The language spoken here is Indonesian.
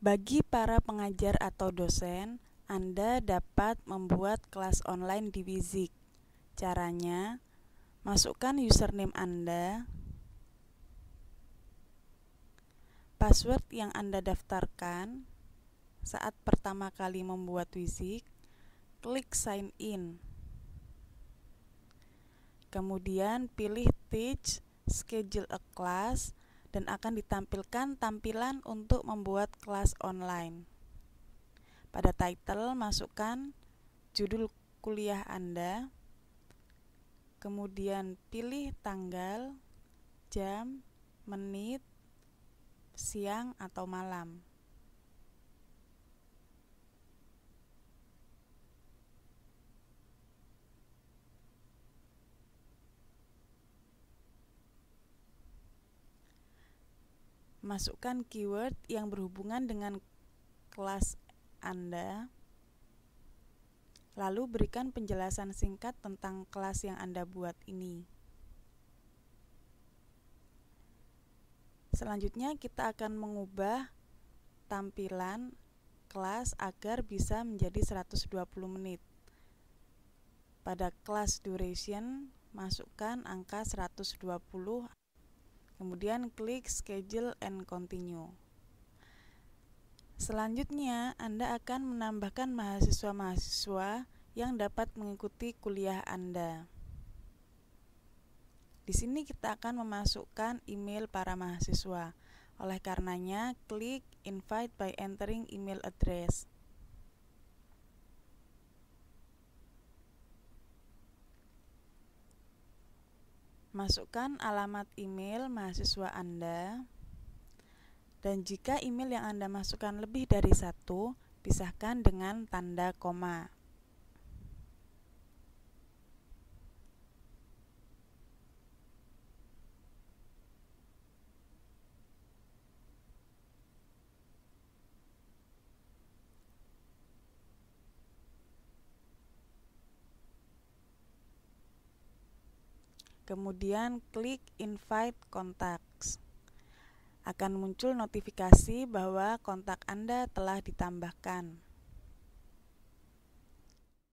Bagi para pengajar atau dosen, Anda dapat membuat kelas online di Wizik. Caranya, masukkan username Anda, password yang Anda daftarkan saat pertama kali membuat Wizik, klik sign in. Kemudian pilih teach, schedule a class, dan akan ditampilkan tampilan untuk membuat kelas online. Pada title, masukkan judul kuliah Anda, kemudian pilih tanggal, jam, menit, siang, atau malam. masukkan keyword yang berhubungan dengan kelas Anda. Lalu berikan penjelasan singkat tentang kelas yang Anda buat ini. Selanjutnya kita akan mengubah tampilan kelas agar bisa menjadi 120 menit. Pada kelas duration, masukkan angka 120 Kemudian klik schedule and continue. Selanjutnya, Anda akan menambahkan mahasiswa-mahasiswa yang dapat mengikuti kuliah Anda. Di sini kita akan memasukkan email para mahasiswa. Oleh karenanya, klik invite by entering email address. Masukkan alamat email mahasiswa Anda. Dan jika email yang Anda masukkan lebih dari satu, pisahkan dengan tanda koma. Kemudian klik invite contacts. Akan muncul notifikasi bahwa kontak Anda telah ditambahkan.